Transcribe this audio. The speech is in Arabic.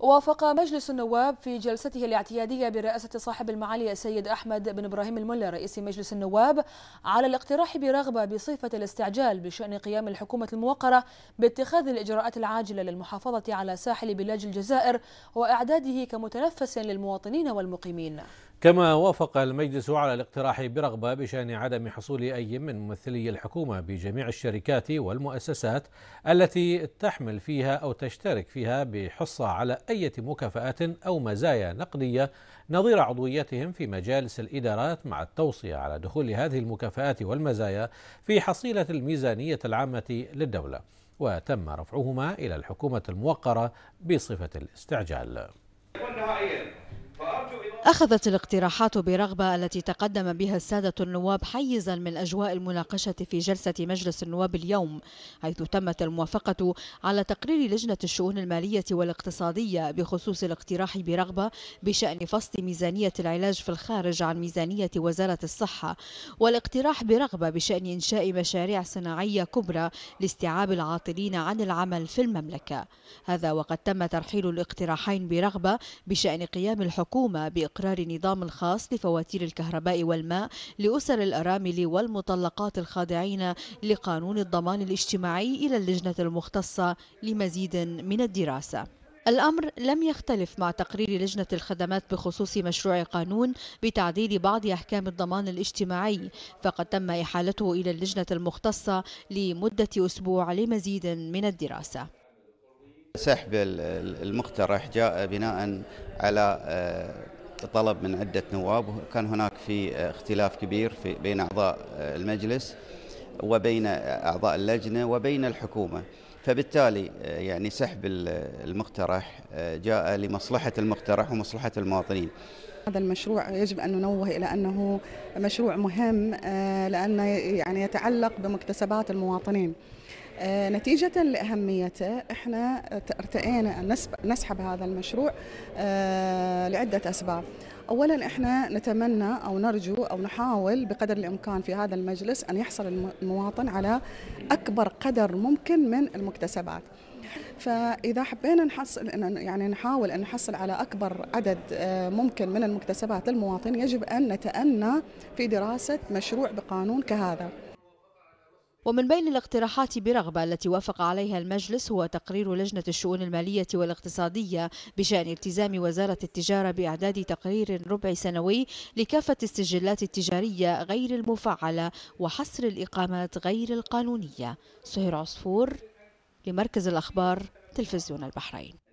وافق مجلس النواب في جلسته الاعتيادية برئاسة صاحب المعالي السيد أحمد بن إبراهيم الملا رئيس مجلس النواب على الاقتراح برغبة بصفة الاستعجال بشأن قيام الحكومة الموقرة باتخاذ الإجراءات العاجلة للمحافظة على ساحل بلاد الجزائر وإعداده كمتنفس للمواطنين والمقيمين كما وافق المجلس على الاقتراح برغبة بشأن عدم حصول أي من ممثلي الحكومة بجميع الشركات والمؤسسات التي تحمل فيها أو تشترك فيها بحصة على أي مكافآت أو مزايا نقدية نظير عضويتهم في مجالس الإدارات مع التوصية على دخول هذه المكافآت والمزايا في حصيلة الميزانية العامة للدولة وتم رفعهما إلى الحكومة الموقرة بصفة الاستعجال. أخذت الاقتراحات برغبة التي تقدم بها السادة النواب حيزا من أجواء المناقشة في جلسة مجلس النواب اليوم حيث تمت الموافقة على تقرير لجنة الشؤون المالية والاقتصادية بخصوص الاقتراح برغبة بشأن فصل ميزانية العلاج في الخارج عن ميزانية وزارة الصحة والاقتراح برغبة بشأن إنشاء مشاريع صناعية كبرى لاستيعاب العاطلين عن العمل في المملكة هذا وقد تم ترحيل الاقتراحين برغبة بشأن قيام الحكومة بإقامة إقرار نظام خاص لفواتير الكهرباء والماء لأسر الأرامل والمطلقات الخاضعين لقانون الضمان الاجتماعي إلى اللجنة المختصة لمزيد من الدراسة الأمر لم يختلف مع تقرير لجنة الخدمات بخصوص مشروع قانون بتعديل بعض أحكام الضمان الاجتماعي فقد تم إحالته إلى اللجنة المختصة لمدة أسبوع لمزيد من الدراسة سحب المقترح جاء بناء على آه، طلب من عدة نواب وكان هناك في اختلاف كبير في بين أعضاء المجلس وبين أعضاء اللجنة وبين الحكومة فبالتالي يعني سحب المقترح جاء لمصلحة المقترح ومصلحة المواطنين هذا المشروع يجب أن ننوه إلى أنه مشروع مهم آه، لأنه يعني يتعلق بمكتسبات المواطنين آه، نتيجة لأهميته احنا ارتئينا أن نسحب هذا المشروع آه، لعدة أسباب اولا احنا نتمنى او نرجو او نحاول بقدر الامكان في هذا المجلس ان يحصل المواطن على اكبر قدر ممكن من المكتسبات فاذا حبينا نحصل يعني نحاول ان نحصل على اكبر عدد آه، ممكن من المكتسبات للمواطن يجب ان نتأنى في دراسه مشروع بقانون كهذا ومن بين الاقتراحات برغبة التي وافق عليها المجلس هو تقرير لجنة الشؤون المالية والاقتصادية بشأن التزام وزارة التجارة بإعداد تقرير ربع سنوي لكافة السجلات التجارية غير المفعلة وحصر الإقامات غير القانونية سهير عصفور لمركز الأخبار تلفزيون البحرين